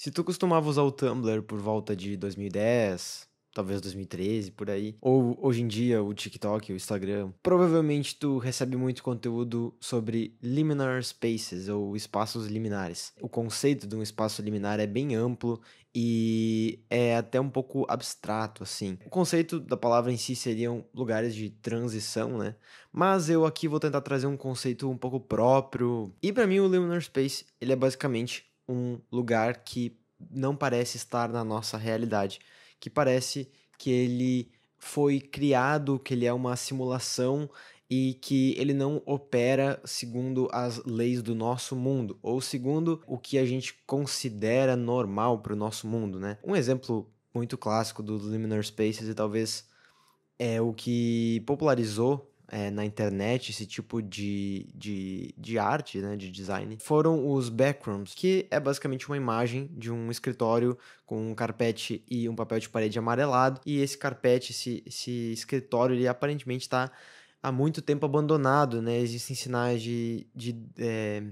Se tu costumava usar o Tumblr por volta de 2010, talvez 2013, por aí, ou hoje em dia o TikTok, o Instagram, provavelmente tu recebe muito conteúdo sobre liminar spaces ou espaços liminares. O conceito de um espaço liminar é bem amplo e é até um pouco abstrato assim. O conceito da palavra em si seriam lugares de transição, né? Mas eu aqui vou tentar trazer um conceito um pouco próprio. E para mim o liminar space, ele é basicamente um lugar que não parece estar na nossa realidade, que parece que ele foi criado, que ele é uma simulação e que ele não opera segundo as leis do nosso mundo ou segundo o que a gente considera normal para o nosso mundo, né? Um exemplo muito clássico do liminar Spaces e talvez é o que popularizou é, na internet esse tipo de, de, de arte, né, de design, foram os backrooms, que é basicamente uma imagem de um escritório com um carpete e um papel de parede amarelado. E esse carpete, esse, esse escritório, ele aparentemente está há muito tempo abandonado, né? Existem sinais de. de é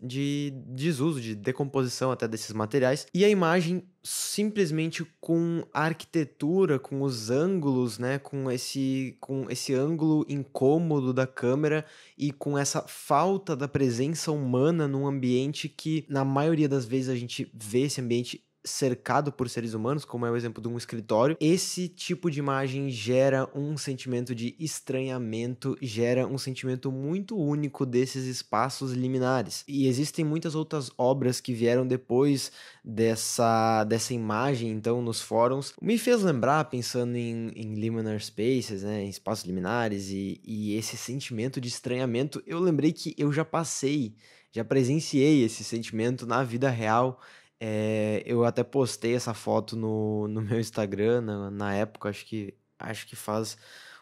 de desuso, de decomposição até desses materiais, e a imagem simplesmente com a arquitetura, com os ângulos, né, com esse com esse ângulo incômodo da câmera e com essa falta da presença humana num ambiente que na maioria das vezes a gente vê esse ambiente cercado por seres humanos, como é o exemplo de um escritório, esse tipo de imagem gera um sentimento de estranhamento, gera um sentimento muito único desses espaços liminares. E existem muitas outras obras que vieram depois dessa, dessa imagem, então, nos fóruns. Me fez lembrar, pensando em, em liminar spaces, né, em espaços liminares e, e esse sentimento de estranhamento, eu lembrei que eu já passei, já presenciei esse sentimento na vida real é, eu até postei essa foto no, no meu Instagram na, na época, acho que, acho que faz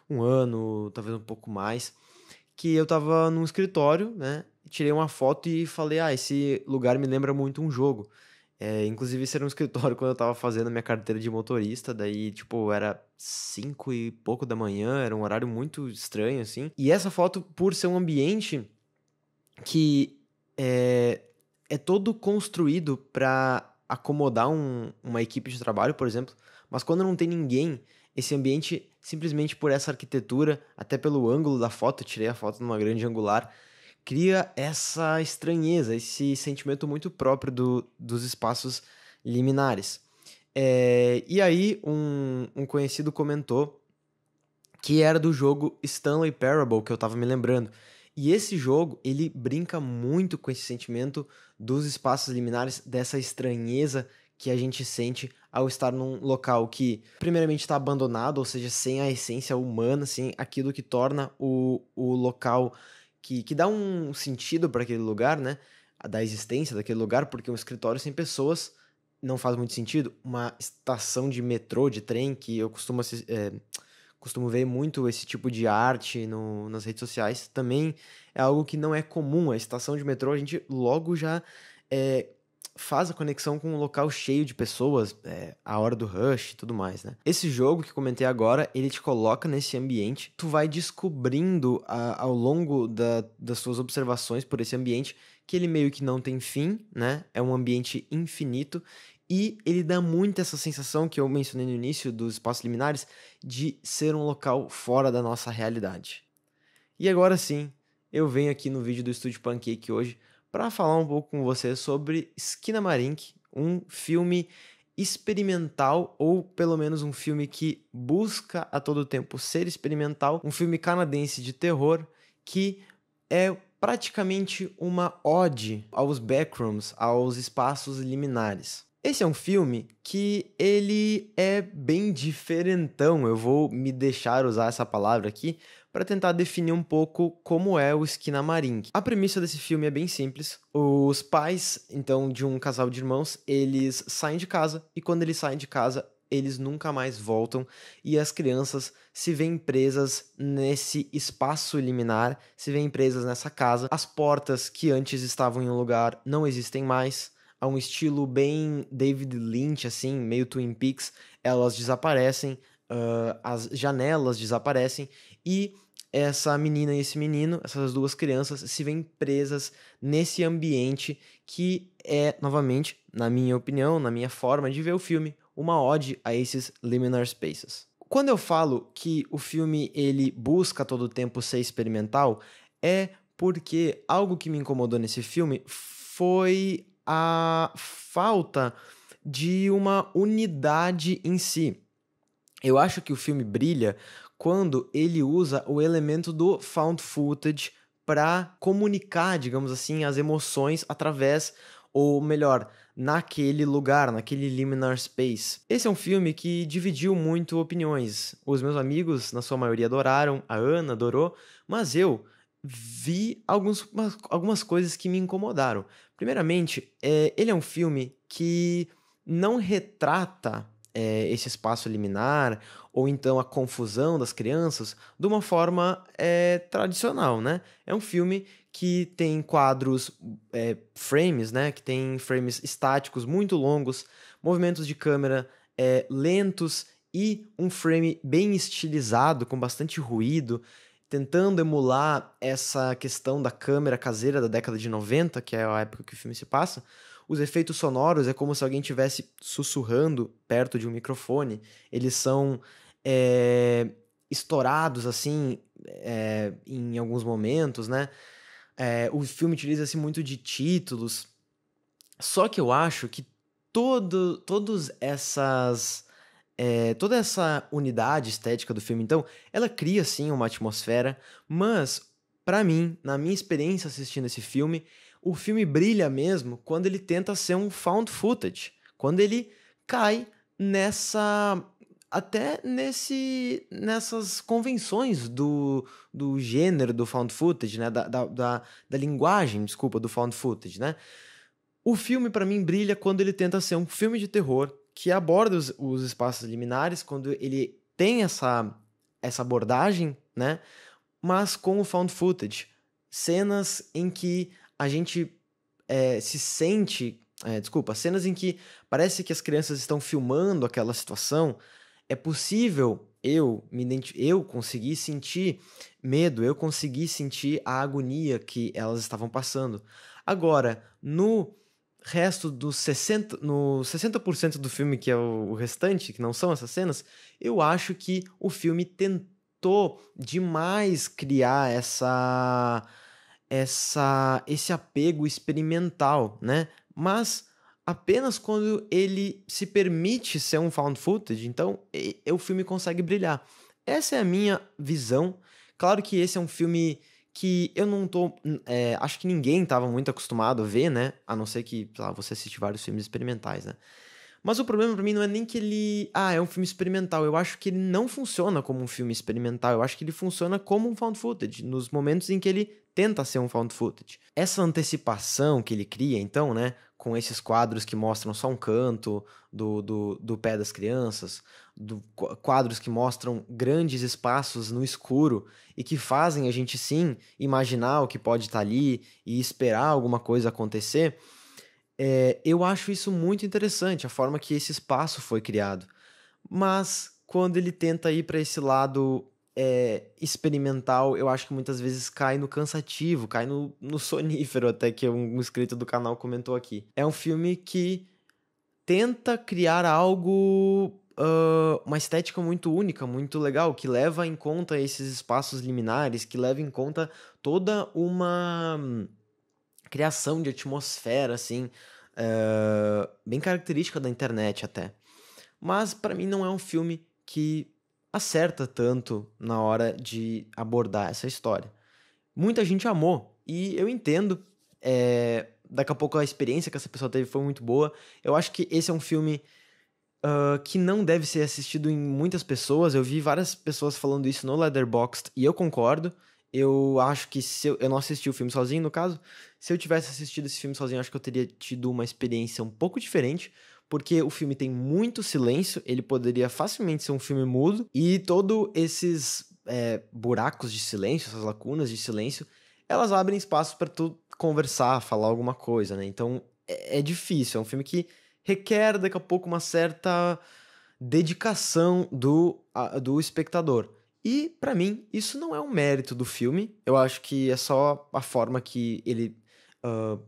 um ano, talvez um pouco mais, que eu tava num escritório, né? Tirei uma foto e falei, ah, esse lugar me lembra muito um jogo. É, inclusive, isso era um escritório quando eu tava fazendo a minha carteira de motorista, daí, tipo, era cinco e pouco da manhã, era um horário muito estranho, assim. E essa foto, por ser um ambiente que é, é todo construído para acomodar um, uma equipe de trabalho, por exemplo, mas quando não tem ninguém, esse ambiente, simplesmente por essa arquitetura, até pelo ângulo da foto, tirei a foto numa grande angular, cria essa estranheza, esse sentimento muito próprio do, dos espaços liminares. É, e aí, um, um conhecido comentou que era do jogo Stanley Parable, que eu estava me lembrando, e esse jogo, ele brinca muito com esse sentimento dos espaços liminares, dessa estranheza que a gente sente ao estar num local que, primeiramente, está abandonado, ou seja, sem a essência humana, sem aquilo que torna o, o local que, que dá um sentido para aquele lugar, né? Da existência daquele lugar, porque um escritório sem pessoas não faz muito sentido. Uma estação de metrô, de trem, que eu costumo é, costumo ver muito esse tipo de arte no, nas redes sociais. Também é algo que não é comum. A estação de metrô, a gente logo já é, faz a conexão com um local cheio de pessoas, é, a hora do rush e tudo mais, né? Esse jogo que comentei agora, ele te coloca nesse ambiente, tu vai descobrindo a, ao longo da, das suas observações por esse ambiente que ele meio que não tem fim, né? É um ambiente infinito e ele dá muito essa sensação que eu mencionei no início dos espaços liminares de ser um local fora da nossa realidade. E agora sim, eu venho aqui no vídeo do Estúdio Pancake hoje para falar um pouco com você sobre Esquina Marink, um filme experimental ou pelo menos um filme que busca a todo tempo ser experimental, um filme canadense de terror que é praticamente uma ode aos backrooms, aos espaços liminares. Esse é um filme que ele é bem diferentão. Eu vou me deixar usar essa palavra aqui para tentar definir um pouco como é o Skinamarink. A premissa desse filme é bem simples. Os pais, então, de um casal de irmãos, eles saem de casa e quando eles saem de casa, eles nunca mais voltam e as crianças se veem presas nesse espaço liminar, se veem presas nessa casa. As portas que antes estavam em um lugar não existem mais a um estilo bem David Lynch, assim, meio Twin Peaks, elas desaparecem, uh, as janelas desaparecem e essa menina e esse menino, essas duas crianças, se veem presas nesse ambiente que é, novamente, na minha opinião, na minha forma de ver o filme, uma ode a esses liminar spaces. Quando eu falo que o filme ele busca todo o tempo ser experimental, é porque algo que me incomodou nesse filme foi a falta de uma unidade em si. Eu acho que o filme brilha quando ele usa o elemento do found footage para comunicar, digamos assim, as emoções através ou melhor, naquele lugar, naquele liminar space. Esse é um filme que dividiu muito opiniões. Os meus amigos, na sua maioria, adoraram, a Ana adorou, mas eu vi alguns, algumas coisas que me incomodaram. Primeiramente, é, ele é um filme que não retrata é, esse espaço liminar ou então a confusão das crianças de uma forma é, tradicional, né? É um filme que tem quadros, é, frames, né? Que tem frames estáticos muito longos, movimentos de câmera é, lentos e um frame bem estilizado, com bastante ruído tentando emular essa questão da câmera caseira da década de 90, que é a época que o filme se passa, os efeitos sonoros é como se alguém estivesse sussurrando perto de um microfone. Eles são é, estourados, assim, é, em alguns momentos, né? É, o filme utiliza-se muito de títulos. Só que eu acho que todo, todas essas é, toda essa unidade estética do filme, então, ela cria sim uma atmosfera, mas para mim, na minha experiência assistindo esse filme, o filme brilha mesmo quando ele tenta ser um found footage, quando ele cai nessa até nesse nessas convenções do, do gênero do found footage, né, da, da, da, da linguagem, desculpa, do found footage, né? O filme para mim brilha quando ele tenta ser um filme de terror que aborda os, os espaços liminares quando ele tem essa, essa abordagem, né? Mas com o found footage. Cenas em que a gente é, se sente. É, desculpa, cenas em que parece que as crianças estão filmando aquela situação. É possível eu me eu consegui sentir medo, eu consegui sentir a agonia que elas estavam passando. Agora, no resto dos 60%, no 60% do filme, que é o, o restante, que não são essas cenas, eu acho que o filme tentou demais criar essa essa esse apego experimental, né? Mas apenas quando ele se permite ser um found footage, então e, e, o filme consegue brilhar. Essa é a minha visão. Claro que esse é um filme que eu não tô. Hum, é, acho que ninguém estava muito acostumado a ver, né? A não ser que lá, você assiste vários filmes experimentais, né? Mas o problema para mim não é nem que ele. Ah, é um filme experimental. Eu acho que ele não funciona como um filme experimental. Eu acho que ele funciona como um found footage, nos momentos em que ele tenta ser um found footage. Essa antecipação que ele cria, então, né, com esses quadros que mostram só um canto do, do, do pé das crianças, do, quadros que mostram grandes espaços no escuro e que fazem a gente sim imaginar o que pode estar tá ali e esperar alguma coisa acontecer. É, eu acho isso muito interessante, a forma que esse espaço foi criado. Mas quando ele tenta ir para esse lado é, experimental, eu acho que muitas vezes cai no cansativo, cai no, no sonífero, até que um inscrito do canal comentou aqui. É um filme que tenta criar algo. Uh, uma estética muito única, muito legal, que leva em conta esses espaços liminares, que leva em conta toda uma hum, criação de atmosfera, assim, uh, bem característica da internet até. Mas para mim não é um filme que acerta tanto na hora de abordar essa história. Muita gente amou, e eu entendo. É, daqui a pouco a experiência que essa pessoa teve foi muito boa. Eu acho que esse é um filme uh, que não deve ser assistido em muitas pessoas. Eu vi várias pessoas falando isso no Letterboxd, e eu concordo. Eu acho que se eu, eu não assisti o filme sozinho, no caso, se eu tivesse assistido esse filme sozinho, acho que eu teria tido uma experiência um pouco diferente, porque o filme tem muito silêncio, ele poderia facilmente ser um filme mudo, e todos esses é, buracos de silêncio, essas lacunas de silêncio, elas abrem espaço para tu conversar, falar alguma coisa, né? Então é, é difícil, é um filme que requer daqui a pouco uma certa dedicação do, a, do espectador. E, para mim, isso não é um mérito do filme. Eu acho que é só a forma que ele. Uh,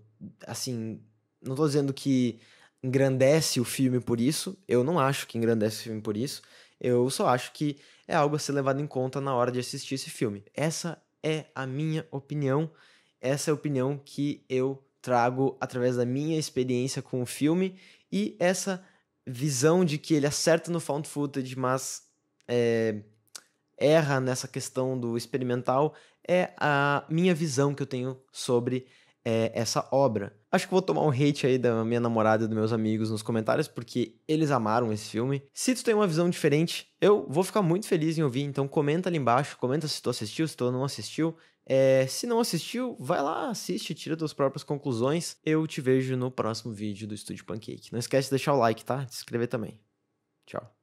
assim. Não tô dizendo que engrandece o filme por isso. Eu não acho que engrandece o filme por isso. Eu só acho que é algo a ser levado em conta na hora de assistir esse filme. Essa é a minha opinião. Essa é a opinião que eu trago através da minha experiência com o filme e essa visão de que ele acerta no found footage, mas é, erra nessa questão do experimental é a minha visão que eu tenho sobre é, essa obra. Acho que vou tomar um hate aí da minha namorada e dos meus amigos nos comentários, porque eles amaram esse filme. Se tu tem uma visão diferente, eu vou ficar muito feliz em ouvir, então comenta ali embaixo, comenta se tu assistiu, se tu não assistiu. É, se não assistiu, vai lá, assiste, tira tuas próprias conclusões. Eu te vejo no próximo vídeo do Estúdio Pancake. Não esquece de deixar o like, tá? De se inscrever também. Tchau.